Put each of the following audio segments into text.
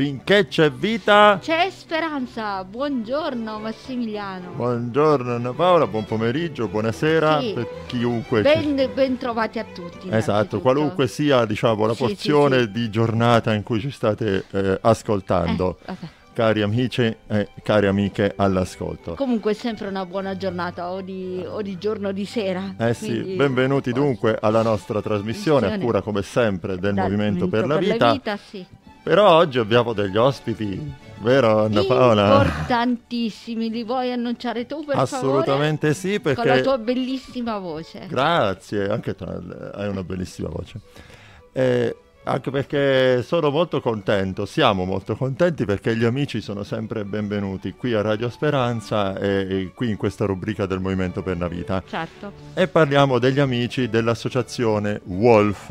Finché c'è vita... C'è speranza. Buongiorno Massimiliano. Buongiorno Anna Paola, buon pomeriggio, buonasera sì. per chiunque. Ben, ben, trovati a tutti. Esatto, qualunque sia diciamo, la sì, porzione sì, di giornata in cui ci state eh, ascoltando. Eh, cari amici e eh, cari amiche all'ascolto. Comunque è sempre una buona giornata o di, o di giorno o di sera. Eh sì, benvenuti dunque alla nostra trasmissione, a cura come sempre del Movimento per la per Vita. La vita sì. Però oggi abbiamo degli ospiti, vero Anna Paola? Importantissimi, li vuoi annunciare tu per favore? Assolutamente sì, perché... Con la tua bellissima voce. Grazie, anche tu hai una bellissima voce. Eh, anche perché sono molto contento, siamo molto contenti perché gli amici sono sempre benvenuti qui a Radio Speranza e, e qui in questa rubrica del Movimento per la Vita. Certo. E parliamo degli amici dell'associazione Wolf.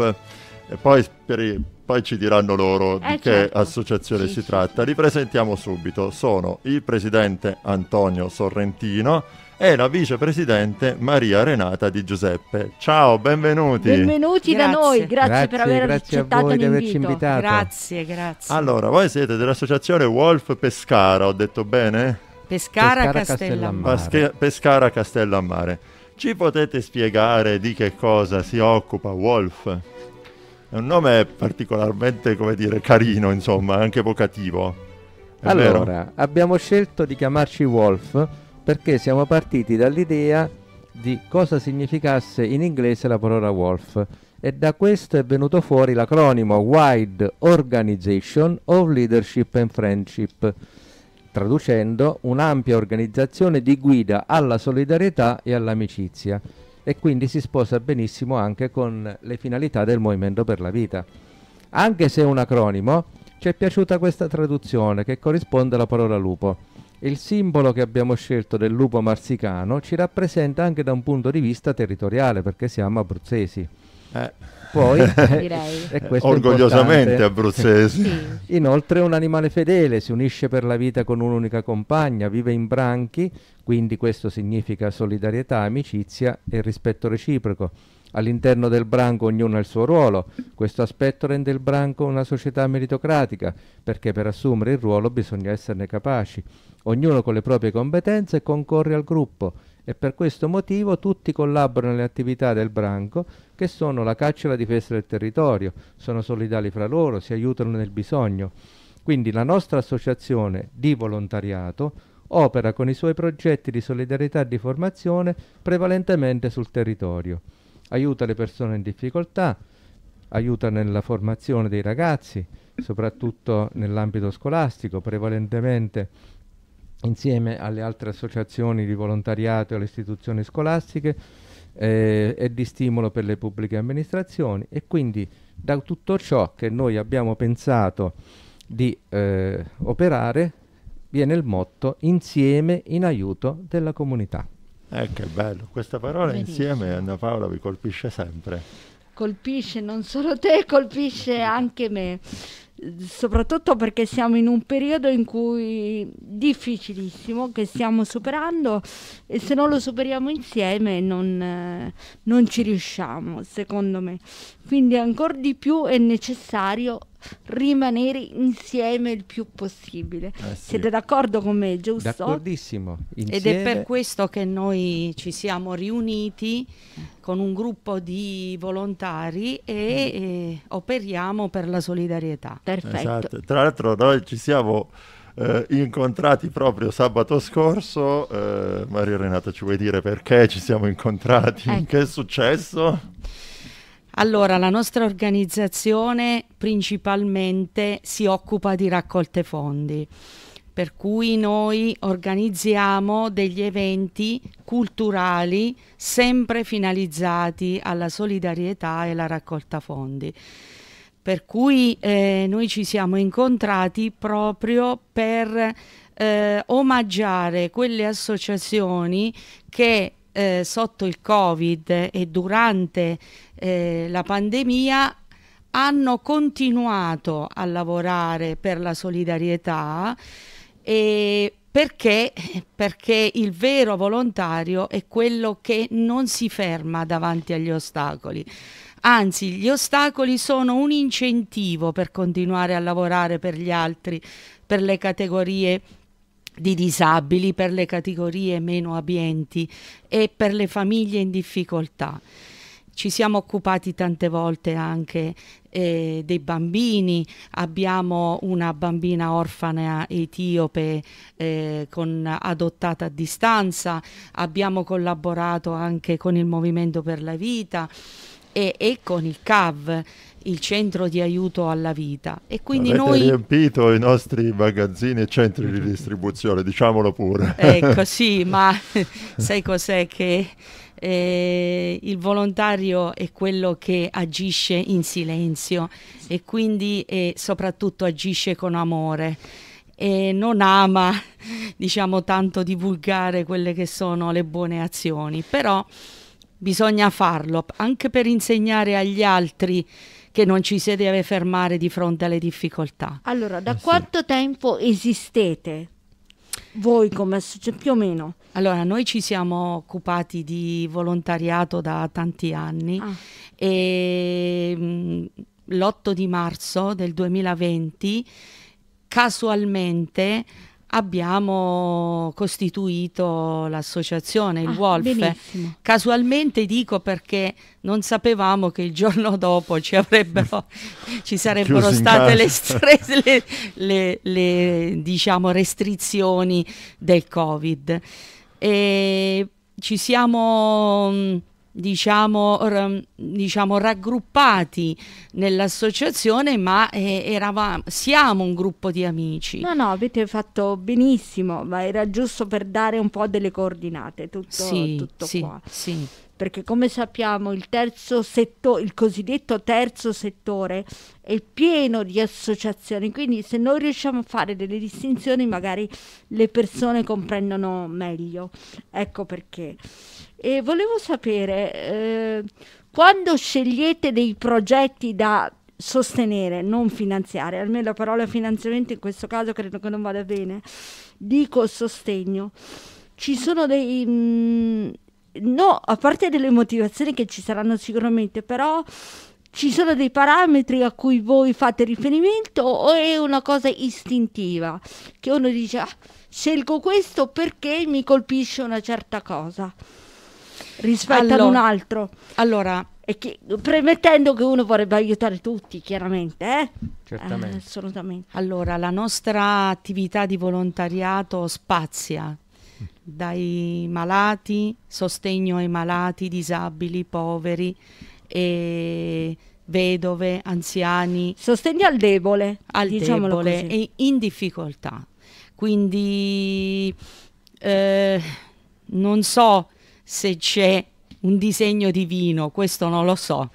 E poi per, I, poi ci diranno loro eh di certo. che associazione sì, si sì. tratta. Li presentiamo subito, sono il presidente Antonio Sorrentino e la vicepresidente Maria Renata Di Giuseppe. Ciao, benvenuti. Benvenuti grazie. da noi, grazie, grazie per aver grazie accettato a voi averci invitato. Grazie, grazie. Allora, voi siete dell'associazione Wolf Pescara, ho detto bene? Pescara, Pescara Castellammare. Pesche- Pescara Castellammare. Ci potete spiegare di che cosa si occupa Wolf? È un nome particolarmente, come dire, carino, insomma, anche evocativo. È allora, vero? abbiamo scelto di chiamarci Wolf perché siamo partiti dall'idea di cosa significasse in inglese la parola Wolf e da questo è venuto fuori l'acronimo Wide Organization of Leadership and Friendship, traducendo un'ampia organizzazione di guida alla solidarietà e all'amicizia e quindi si sposa benissimo anche con le finalità del Movimento per la Vita. Anche se è un acronimo, ci è piaciuta questa traduzione che corrisponde alla parola lupo. Il simbolo che abbiamo scelto del lupo marsicano ci rappresenta anche da un punto di vista territoriale perché siamo abruzzesi. Eh, poi, orgogliosamente abruzzese. sì. Inoltre è un animale fedele, si unisce per la vita con un'unica compagna, vive in branchi, quindi questo significa solidarietà, amicizia e rispetto reciproco. All'interno del branco ognuno ha il suo ruolo, questo aspetto rende il branco una società meritocratica, perché per assumere il ruolo bisogna esserne capaci. Ognuno con le proprie competenze concorre al gruppo e per questo motivo tutti collaborano alle attività del branco che sono la caccia e la difesa del territorio, sono solidali fra loro, si aiutano nel bisogno. Quindi la nostra associazione di volontariato opera con i suoi progetti di solidarietà e di formazione prevalentemente sul territorio. Aiuta le persone in difficoltà, aiuta nella formazione dei ragazzi, soprattutto nell'ambito scolastico, prevalentemente insieme alle altre associazioni di volontariato e alle istituzioni scolastiche eh, e di stimolo per le pubbliche amministrazioni e quindi da tutto ciò che noi abbiamo pensato di eh, operare viene il motto insieme in aiuto della comunità. Eh, che bello, questa parola Benissimo. insieme Anna Paola vi colpisce sempre. Colpisce non solo te, colpisce anche me soprattutto perché siamo in un periodo in cui difficilissimo che stiamo superando e se non lo superiamo insieme non, eh, non ci riusciamo secondo me quindi ancora di più è necessario rimanere insieme il più possibile. Eh sì. Siete d'accordo con me, giusto? D'accordissimo. Insieme. Ed è per questo che noi ci siamo riuniti con un gruppo di volontari e, mm. e operiamo per la solidarietà. Perfetto. Esatto. Tra l'altro noi ci siamo... Eh, incontrati proprio sabato scorso. Eh, Maria Renata, ci vuoi dire perché ci siamo incontrati? Ecco. Che è successo? Allora, la nostra organizzazione principalmente si occupa di raccolte fondi, per cui noi organizziamo degli eventi culturali sempre finalizzati alla solidarietà e alla raccolta fondi. Per cui eh, noi ci siamo incontrati proprio per eh, omaggiare quelle associazioni che eh, sotto il Covid e durante eh, la pandemia hanno continuato a lavorare per la solidarietà e perché? Perché il vero volontario è quello che non si ferma davanti agli ostacoli. Anzi, gli ostacoli sono un incentivo per continuare a lavorare per gli altri, per le categorie di disabili, per le categorie meno abbienti e per le famiglie in difficoltà. Ci siamo occupati tante volte anche eh, dei bambini, abbiamo una bambina orfana etiope eh, con, adottata a distanza, abbiamo collaborato anche con il Movimento per la Vita e, e con il CAV il centro di aiuto alla vita e quindi Avete noi... riempito i nostri magazzini e centri di distribuzione, diciamolo pure. Ecco sì, ma sai cos'è che eh, il volontario è quello che agisce in silenzio e quindi eh, soprattutto agisce con amore e non ama diciamo tanto divulgare quelle che sono le buone azioni, però bisogna farlo anche per insegnare agli altri che non ci si deve fermare di fronte alle difficoltà. Allora, da eh, quanto sì. tempo esistete? Voi come associazione più o meno? Allora, noi ci siamo occupati di volontariato da tanti anni ah. e mm, l'8 di marzo del 2020 casualmente abbiamo costituito l'associazione, il ah, Wolf. Benissimo. Casualmente dico perché non sapevamo che il giorno dopo ci, avrebbero, ci sarebbero state le, stress, le, le, le diciamo, restrizioni del Covid. E ci siamo mm, diciamo, diciamo raggruppati nell'associazione, ma eh, eravamo, siamo un gruppo di amici. No, no, avete fatto benissimo, ma era giusto per dare un po' delle coordinate, tutto, sì, tutto sì, qua. Sì perché come sappiamo il, terzo settore, il cosiddetto terzo settore è pieno di associazioni, quindi se noi riusciamo a fare delle distinzioni magari le persone comprendono meglio. Ecco perché. E volevo sapere, eh, quando scegliete dei progetti da sostenere, non finanziare, almeno la parola finanziamento in questo caso credo che non vada bene, dico sostegno, ci sono dei... Mh, mm, no, a parte delle motivazioni che ci saranno sicuramente, però ci sono dei parametri a cui voi fate riferimento o è una cosa istintiva che uno dice ah, scelgo questo perché mi colpisce una certa cosa rispetto allora, ad un altro allora che, premettendo che uno vorrebbe aiutare tutti chiaramente eh? certamente eh, assolutamente allora la nostra attività di volontariato spazia dai malati, sostegno ai malati, disabili, poveri e vedove, anziani. Sostegno al debole, al debole così. e in difficoltà. Quindi eh, non so se c'è un disegno divino, questo non lo so,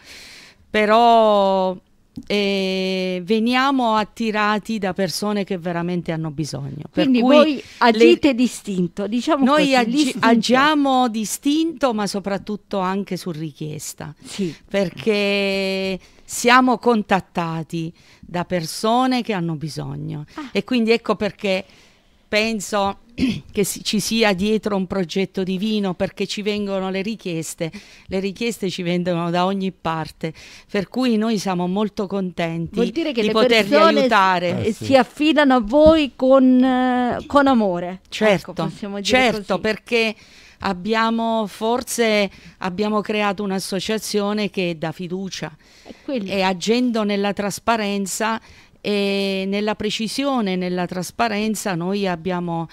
però e veniamo attirati da persone che veramente hanno bisogno. Quindi voi agite le... distinto, diciamo Noi così, agi distinto. agiamo distinto, ma soprattutto anche su richiesta, sì. perché siamo contattati da persone che hanno bisogno ah. e quindi ecco perché penso che ci sia dietro un progetto divino perché ci vengono le richieste, le richieste ci vengono da ogni parte, per cui noi siamo molto contenti Vuol dire che di potervi aiutare. Eh, eh, sì. Si affidano a voi con, eh, con amore. Certo, ecco, certo, certo perché abbiamo forse abbiamo creato un'associazione che dà fiducia e agendo nella trasparenza e nella precisione, nella trasparenza noi abbiamo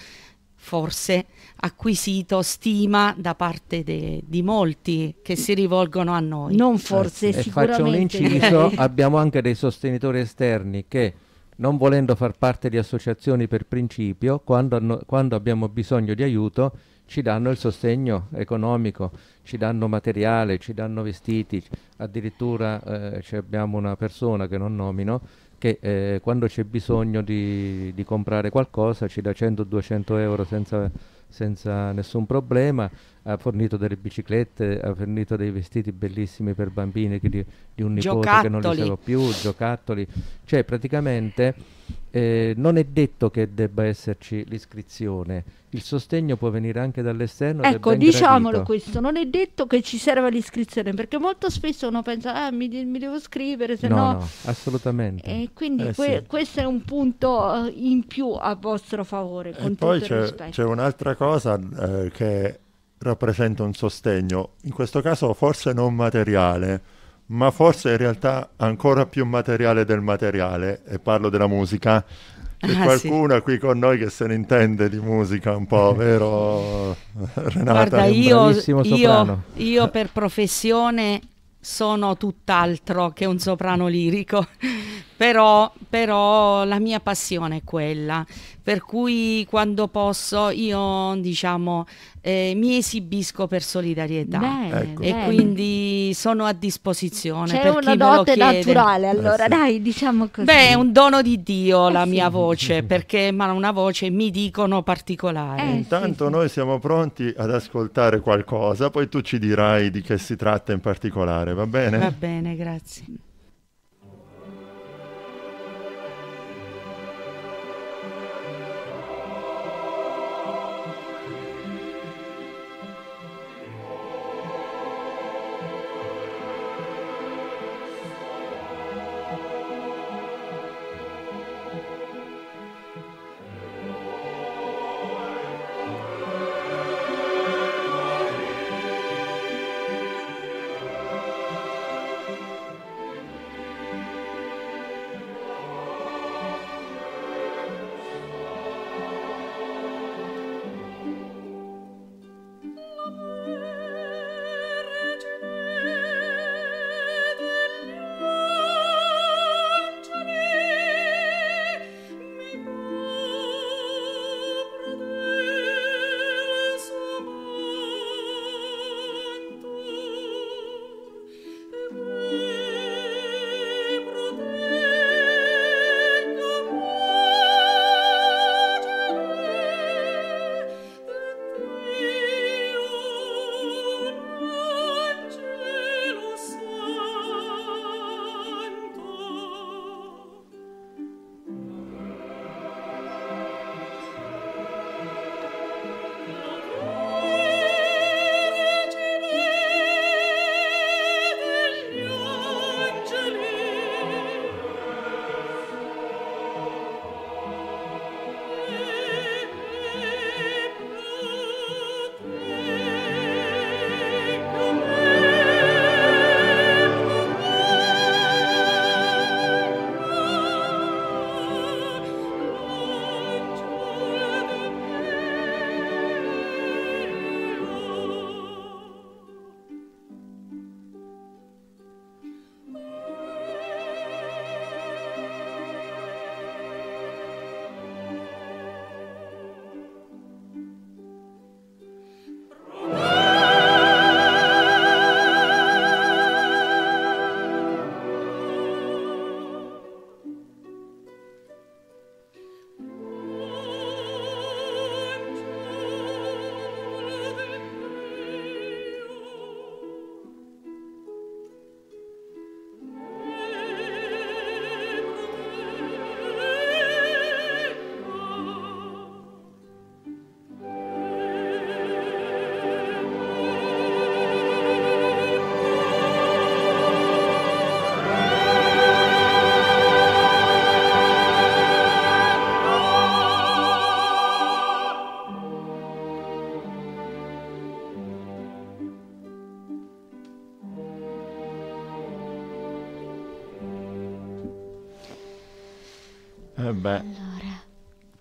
forse acquisito stima da parte de, di molti che si rivolgono a noi. Non forse, eh, sicuramente. faccio un inciso, abbiamo anche dei sostenitori esterni che non volendo far parte di associazioni per principio, quando, hanno, quando abbiamo bisogno di aiuto ci danno il sostegno economico, ci danno materiale, ci danno vestiti, addirittura eh, abbiamo una persona che non nomino che eh, quando c'è bisogno di, di, comprare qualcosa ci dà 100-200 euro senza, senza, nessun problema, ha fornito delle biciclette, ha fornito dei vestiti bellissimi per bambini di, di un nipote che non li sapevo più, giocattoli, cioè praticamente eh, non è detto che debba esserci l'iscrizione, il sostegno può venire anche dall'esterno. Ecco, diciamolo gradito. questo, non è detto che ci serva l'iscrizione, perché molto spesso uno pensa, ah, mi, mi devo scrivere, se no... No, no assolutamente. E quindi eh, que sì. questo è un punto eh, in più a vostro favore. e poi c'è, un'altra cosa eh, che rappresenta un sostegno, in questo caso forse non materiale ma forse in realtà ancora più materiale del materiale, e parlo della musica. C'è ah, qualcuno sì. qui con noi che se ne intende di musica un po', vero Renata? Guarda, io, io, io per professione sono tutt'altro che un soprano lirico, però, però, la mia passione è quella, per cui quando posso io diciamo eh, mi esibisco per solidarietà bene, ecco. e bene. quindi sono a disposizione. C'è una dote naturale allora, eh sì. dai diciamo così. Beh è un dono di Dio eh la sì. mia voce perché ma una voce mi dicono particolare. Eh, Intanto sì, noi siamo pronti ad ascoltare qualcosa, poi tu ci dirai di che si tratta in particolare va bene? Va bene, grazie.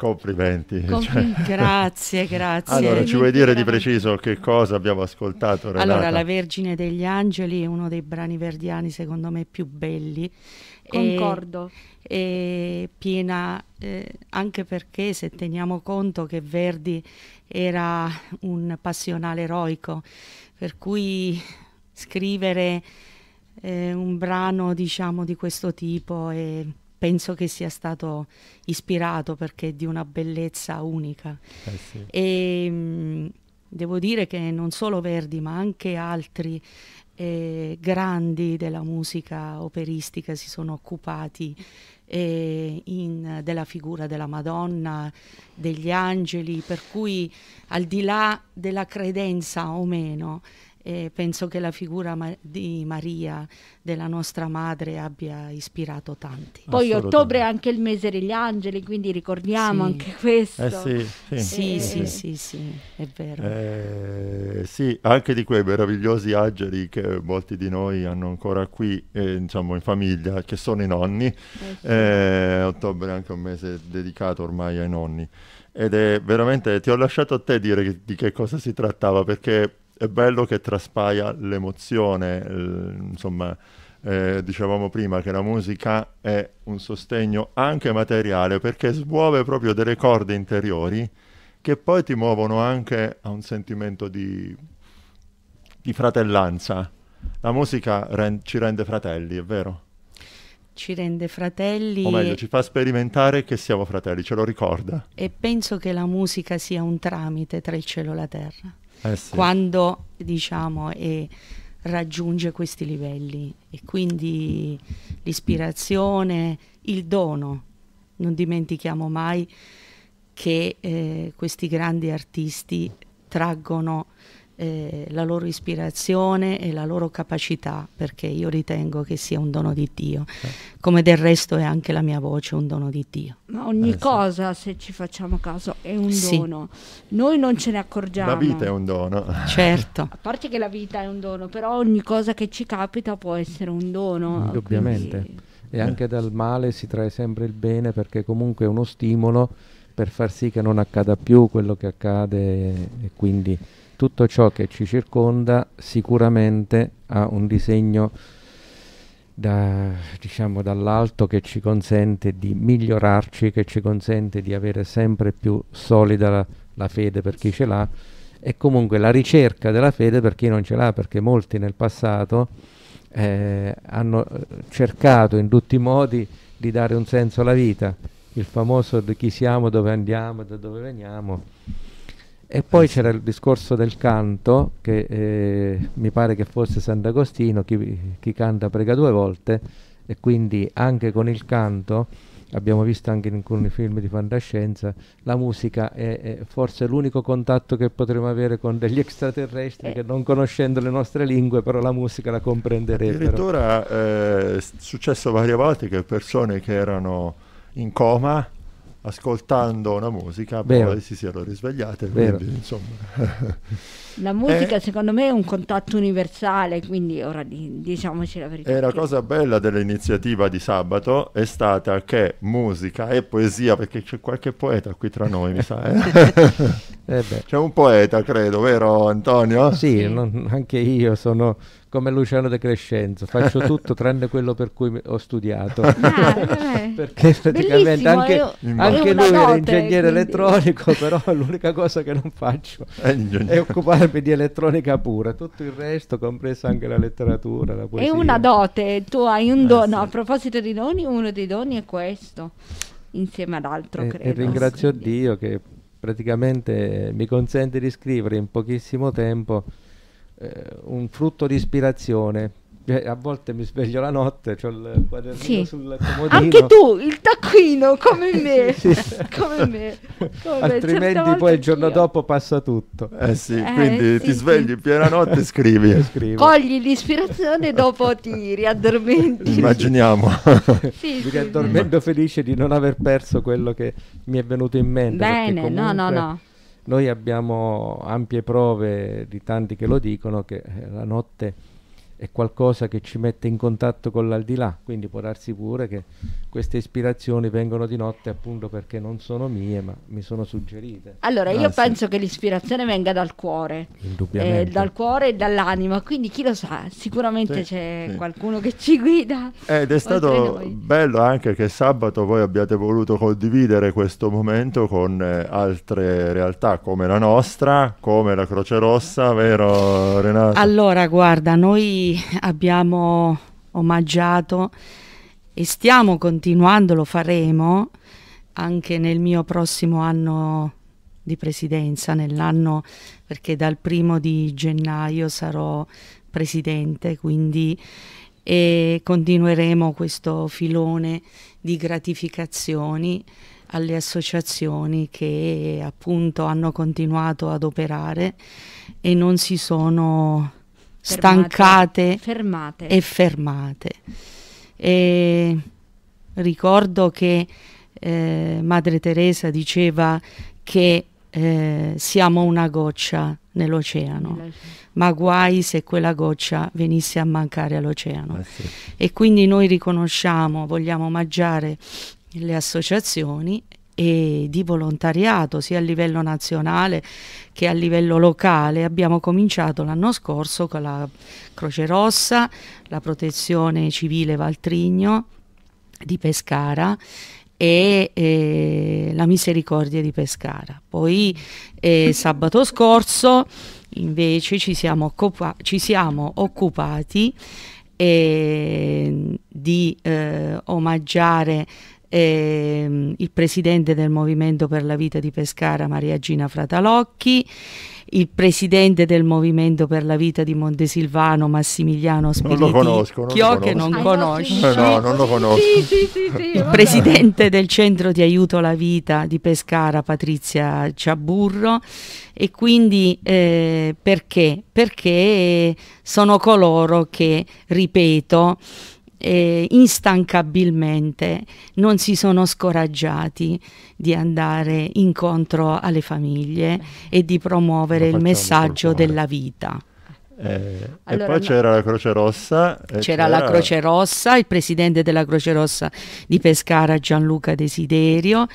Complimenti. Compl- cioè. Grazie, grazie. Allora, ci vuoi dire di preciso che cosa abbiamo ascoltato? Renata? Allora, La Vergine degli Angeli è uno dei brani verdiani, secondo me, più belli. Concordo. E, e piena, eh, anche perché se teniamo conto che Verdi era un passionale eroico, per cui scrivere eh, un brano, diciamo, di questo tipo è penso che sia stato ispirato perché è di una bellezza unica. Eh sì. E ehm, mh, devo dire che non solo Verdi, ma anche altri eh, grandi della musica operistica si sono occupati eh, in, della figura della Madonna, degli angeli, per cui al di là della credenza o meno, e penso che la figura ma di Maria, della nostra madre, abbia ispirato tanti. Poi ottobre è anche il mese degli angeli, quindi ricordiamo sì. anche questo. Eh sì, sì. Eh. sì, sì, sì, è vero. Eh, sì, anche di quei meravigliosi angeli che molti di noi hanno ancora qui, eh, diciamo in famiglia, che sono i nonni. Eh eh, ottobre è anche un mese dedicato ormai ai nonni. Ed è veramente, ti ho lasciato a te dire di che cosa si trattava, perché è bello che traspaia l'emozione, l- eh, insomma, eh, dicevamo prima che la musica è un sostegno anche materiale perché smuove proprio delle corde interiori che poi ti muovono anche a un sentimento di, di fratellanza. La musica ren- ci rende fratelli, è vero? Ci rende fratelli. O meglio, ci fa sperimentare che siamo fratelli, ce lo ricorda. E penso che la musica sia un tramite tra il cielo e la terra eh sì. quando diciamo è, raggiunge questi livelli e quindi l'ispirazione, il dono, non dimentichiamo mai che eh, questi grandi artisti traggono eh, la loro ispirazione e la loro capacità, perché io ritengo che sia un dono di Dio, certo. come del resto è anche la mia voce un dono di Dio. Ma ogni eh, cosa, sì. se ci facciamo caso, è un sì. dono. Noi non ce ne accorgiamo. La vita è un dono. Certo. A parte che la vita è un dono, però ogni cosa che ci capita può essere un dono. Indubbiamente. Mm, quindi... E anche dal male si trae sempre il bene perché comunque è uno stimolo per far sì che non accada più quello che accade e quindi tutto ciò che ci circonda sicuramente ha un disegno da, diciamo, dall'alto che ci consente di migliorarci, che ci consente di avere sempre più solida la, la fede per chi ce l'ha e comunque la ricerca della fede per chi non ce l'ha, perché molti nel passato eh, hanno eh, cercato in tutti i modi di dare un senso alla vita, il famoso di chi siamo, dove andiamo, da dove veniamo e poi eh c'era il discorso del canto, che eh, mi pare che fosse Sant'Agostino, chi, chi, canta prega due volte, e quindi anche con il canto, abbiamo visto anche in alcuni film di fantascienza, la musica è, è forse l'unico contatto che potremmo avere con degli extraterrestri eh. che non conoscendo le nostre lingue, però la musica la comprenderebbero. Addirittura eh, è successo varie volte che persone che erano in coma ascoltando una musica, Vero. poi si siano risvegliate. Quindi, la musica è, eh, secondo me è un contatto universale, quindi ora diciamoci la verità. E la cosa bella dell'iniziativa di sabato è stata che musica e poesia, perché c'è qualche poeta qui tra noi, mi sa. Eh? Eh C'è un poeta, credo, vero Antonio? Sì, non, anche io sono come Luciano De Crescenzo, faccio tutto tranne quello per cui ho studiato. Ah, Perché praticamente anche, io, anche lui era ingegnere quindi. elettronico, però l'unica cosa che non faccio è, è occuparmi di elettronica pura, tutto il resto, compresa anche la letteratura, la poesia. È una dote, tu hai un dono, ah, sì. a proposito di doni, uno dei doni è questo insieme ad altro credo. e ringrazio sì. Dio che praticamente mi consente di scrivere in pochissimo tempo eh, un frutto di ispirazione a volte mi sveglio la notte, ho il quadernino sì. sul comodino. Anche tu, il taccuino, come me. sì. come me. Come Altrimenti poi il giorno io. dopo passa tutto. Eh sì, eh, quindi sì, ti svegli sì. in piena notte e scrivi. scrivi. Cogli l'ispirazione e dopo ti riaddormenti. Immaginiamo. sì, mi riaddormento felice di non aver perso quello che mi è venuto in mente. Bene, no, no, no noi abbiamo ampie prove di tanti che lo dicono che la notte è qualcosa che ci mette in contatto con l'aldilà, quindi può darsi pure che queste ispirazioni vengono di notte appunto perché non sono mie ma mi sono suggerite. Allora ah, io sì. penso che l'ispirazione venga dal cuore, eh, dal cuore e dall'anima, quindi chi lo sa, sicuramente sì, c'è sì. qualcuno che ci guida. Ed è stato bello anche che sabato voi abbiate voluto condividere questo momento con eh, altre realtà come la nostra, come la Croce Rossa, vero Renato? Allora guarda, noi abbiamo omaggiato e stiamo continuando, lo faremo anche nel mio prossimo anno di presidenza, nell'anno perché dal primo di gennaio sarò presidente, quindi e continueremo questo filone di gratificazioni alle associazioni che appunto hanno continuato ad operare e non si sono stancate fermate. e fermate. E ricordo che eh, Madre Teresa diceva che eh, siamo una goccia nell'oceano, ma guai se quella goccia venisse a mancare all'oceano. Ah, sì. E quindi noi riconosciamo, vogliamo omaggiare le associazioni e di volontariato sia a livello nazionale che a livello locale. Abbiamo cominciato l'anno scorso con la Croce Rossa, la protezione civile Valtrigno di Pescara e eh, la misericordia di Pescara. Poi eh, sabato scorso invece ci siamo, ci siamo occupati eh, di eh, omaggiare eh, il presidente del Movimento per la Vita di Pescara Maria Gina Fratalocchi, il presidente del Movimento per la Vita di Montesilvano Massimiliano Spiriti non lo conosco, non Chio, lo conosco. non ah, conosci. Eh no, non lo conosco. Sì, sì, sì, il presidente del Centro di Aiuto alla Vita di Pescara Patrizia Ciaburro e quindi eh, perché? Perché sono coloro che, ripeto, eh, instancabilmente non si sono scoraggiati di andare incontro alle famiglie e di promuovere il messaggio della vita. Eh, allora, e poi c'era la Croce Rossa. C'era la Croce Rossa, il presidente della Croce Rossa di Pescara Gianluca Desiderio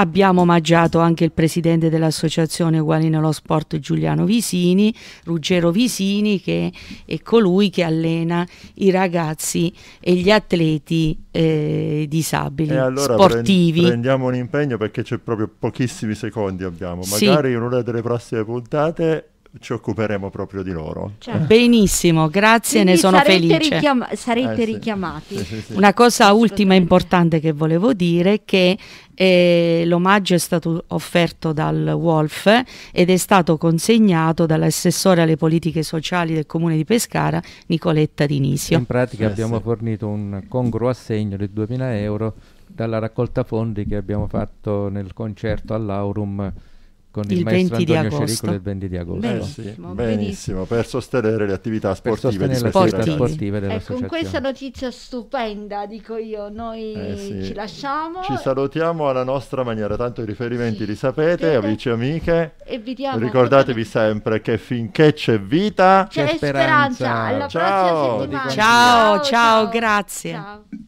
Abbiamo omaggiato anche il presidente dell'associazione Uguali nello Sport Giuliano Visini, Ruggero Visini, che è colui che allena i ragazzi e gli atleti eh, disabili allora sportivi. prendiamo un impegno perché c'è proprio pochissimi secondi abbiamo, magari sì. in una delle prossime puntate ci occuperemo proprio di loro. Certo. Benissimo, grazie, Quindi ne sono sarete felice. Richiama- sarete eh, richiamati. Sì. Sì, sì, Una cosa ultima importante che volevo dire è che eh, l'omaggio è stato offerto dal Wolf ed è stato consegnato dall'assessore alle politiche sociali del comune di Pescara, Nicoletta Dinisio. In pratica eh, abbiamo fornito un congruo assegno di 2.000 euro dalla raccolta fondi che abbiamo fatto nel concerto all'Aurum con il, il maestro Antonio Cericolo il 20 di agosto. Benissimo, benissimo, benissimo, per sostenere le attività sportive, di sportive. sportive e ecco, con questa notizia stupenda, dico io, noi eh sì. ci lasciamo. Ci salutiamo alla nostra maniera, tanto i riferimenti sì. li sapete, amici e amiche. E vi diamo Ricordatevi sempre che finché c'è vita c'è, c'è speranza. speranza. Alla ciao. prossima settimana. Ciao, ciao, ciao, grazie. Ciao.